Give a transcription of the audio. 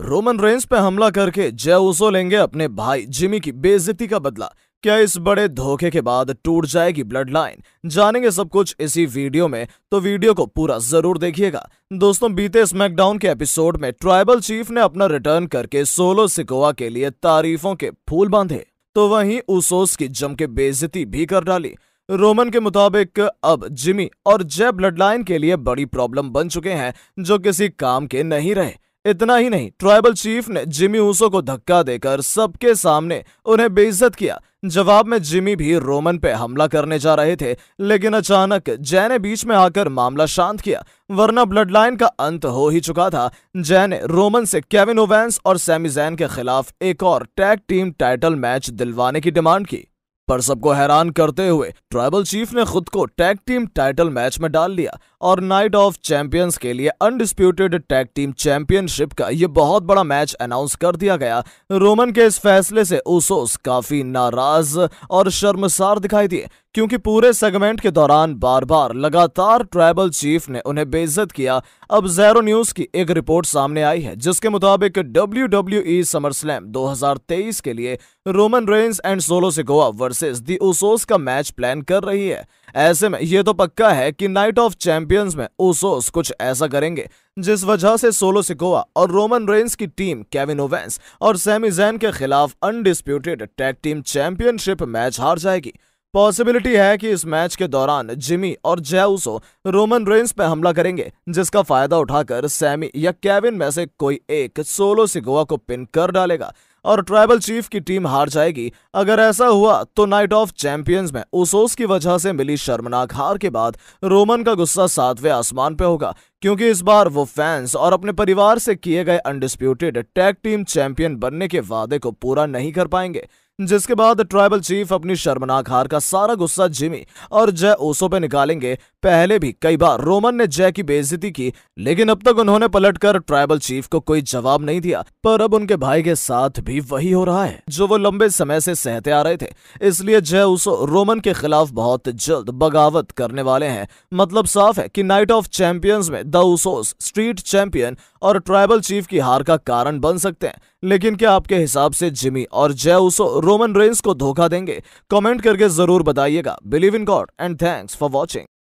Roman Reigns पे हमला करके जय उसो लेंगे अपने भाई जिमी की बेजती का बदला क्या इस बड़े धोखे के बाद टूट जाएगी ब्लड लाइन जानेंगे सब कुछ इसी वीडियो में तो वीडियो को पूरा जरूर देखिएगा दोस्तों बीते स्मैकडाउन के एपिसोड में ट्राइबल चीफ ने अपना रिटर्न करके सोलो सिकोवा के लिए तारीफों के फूल बांधे तो वहीं उसोस की जम के बेजती भी कर डाली रोमन के मुताबिक अब जिमी और जय ब्लड लाइन के लिए बड़ी प्रॉब्लम बन चुके हैं जो किसी काम के नहीं रहे इतना ही नहीं ट्राइबल चीफ ने जिमी ऊसो को धक्का देकर सबके सामने उन्हें बेइज्जत किया जवाब में जिमी भी रोमन पे हमला करने जा रहे थे लेकिन अचानक जय ने बीच में आकर मामला शांत किया वरना ब्लडलाइन का अंत हो ही चुका था जय ने रोमन से केविन ओवेंस और सैमी जैन के खिलाफ एक और टैग टीम टाइटल मैच दिलवाने की डिमांड की पर सबको हैरान करते हुए ट्राइबल चीफ ने खुद को टैग टीम टाइटल मैच में डाल लिया और नाइट ऑफ चैंपियंस के लिए अनडिस्प्यूटेड टैग टीम चैंपियनशिप का यह बहुत बड़ा मैच अनाउंस कर दिया गया रोमन के इस फैसले से ओसोस काफी नाराज और शर्मसार दिखाई दिए क्योंकि पूरे सेगमेंट के दौरान बार बार लगातार ट्राइबल चीफ ने उन्हें बेइज्जत किया अब जैरो न्यूज की एक रिपोर्ट सामने आई है जिसके मुताबिक W W E Summer Slam दो के लिए रोमन रेंस एंड सोलो से गोवा वर्सेज दी ओसोस का मैच प्लान कर रही है ऐसे में ये तो पक्का है कि नाइट ऑफ चैंपियंस में ओसोस कुछ ऐसा करेंगे जिस वजह से सोलो सिकोवा और रोमन रेंस की टीम केविन ओवेंस और सैमी जैन के खिलाफ undisputed tag team championship match हार जाएगी पॉसिबिलिटी है कि इस मैच के दौरान जिमी और जयउसो रोमन रेंस पर हमला करेंगे जिसका फायदा उठाकर सैमी या कैविन में से कोई एक सोलो सिगोवा को पिन कर डालेगा और ट्राइबल चीफ की टीम हार जाएगी अगर ऐसा हुआ तो नाइट ऑफ चैंपियंस में उसोस की वजह से मिली शर्मनाक हार के बाद रोमन का गुस्सा सातवें आसमान पे होगा क्योंकि इस बार वो फैंस और अपने परिवार से किए गए अनडिस्प्यूटेड टैग टीम चैंपियन बनने के वादे को पूरा नहीं कर पाएंगे जिसके बाद ट्राइबल चीफ अपनी शर्मनाक हार का सारा गुस्सा जिमी और जय ओसो पे निकालेंगे पहले भी कई बार रोमन ने जय की बेइज्जती की लेकिन अब तक उन्होंने पलटकर ट्राइबल चीफ को कोई जवाब नहीं दिया पर अब उनके भाई के साथ भी वही हो रहा है जो वो लंबे समय से सहते आ रहे थे इसलिए जय ओसो रोमन के खिलाफ बहुत जल्द बगावत करने वाले हैं मतलब साफ है कि नाइट ऑफ चैंपियंस में द ओसोस स्ट्रीट चैंपियन और ट्राइबल चीफ की हार का कारण बन सकते हैं लेकिन क्या आपके हिसाब से जिमी और जय उसो रोमन रेंस को धोखा देंगे कमेंट करके जरूर बताइएगा believe in God and thanks for watching